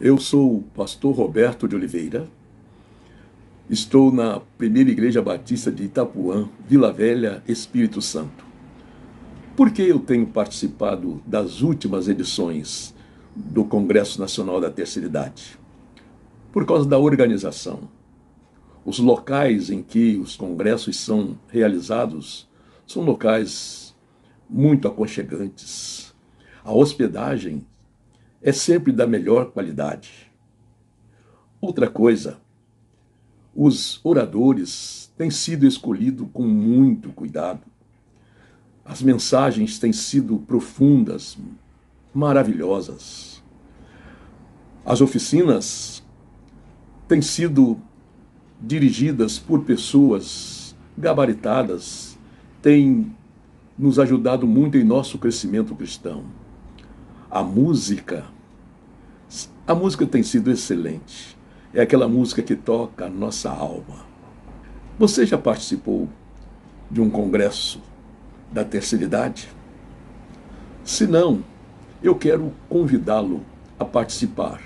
Eu sou o pastor Roberto de Oliveira. Estou na Primeira Igreja Batista de Itapuã, Vila Velha, Espírito Santo. Por que eu tenho participado das últimas edições do Congresso Nacional da Terceira Idade? Por causa da organização. Os locais em que os congressos são realizados são locais muito aconchegantes. A hospedagem é sempre da melhor qualidade. Outra coisa, os oradores têm sido escolhidos com muito cuidado. As mensagens têm sido profundas, maravilhosas. As oficinas têm sido dirigidas por pessoas gabaritadas, têm nos ajudado muito em nosso crescimento cristão a música. A música tem sido excelente. É aquela música que toca a nossa alma. Você já participou de um congresso da terceira idade? Se não, eu quero convidá-lo a participar.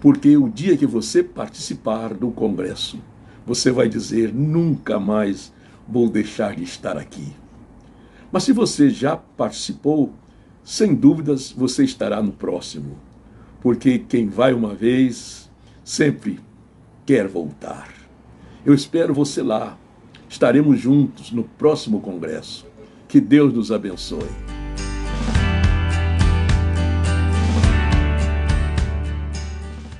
Porque o dia que você participar do congresso, você vai dizer: nunca mais vou deixar de estar aqui. Mas se você já participou, sem dúvidas você estará no próximo, porque quem vai uma vez sempre quer voltar. Eu espero você lá. Estaremos juntos no próximo congresso. Que Deus nos abençoe.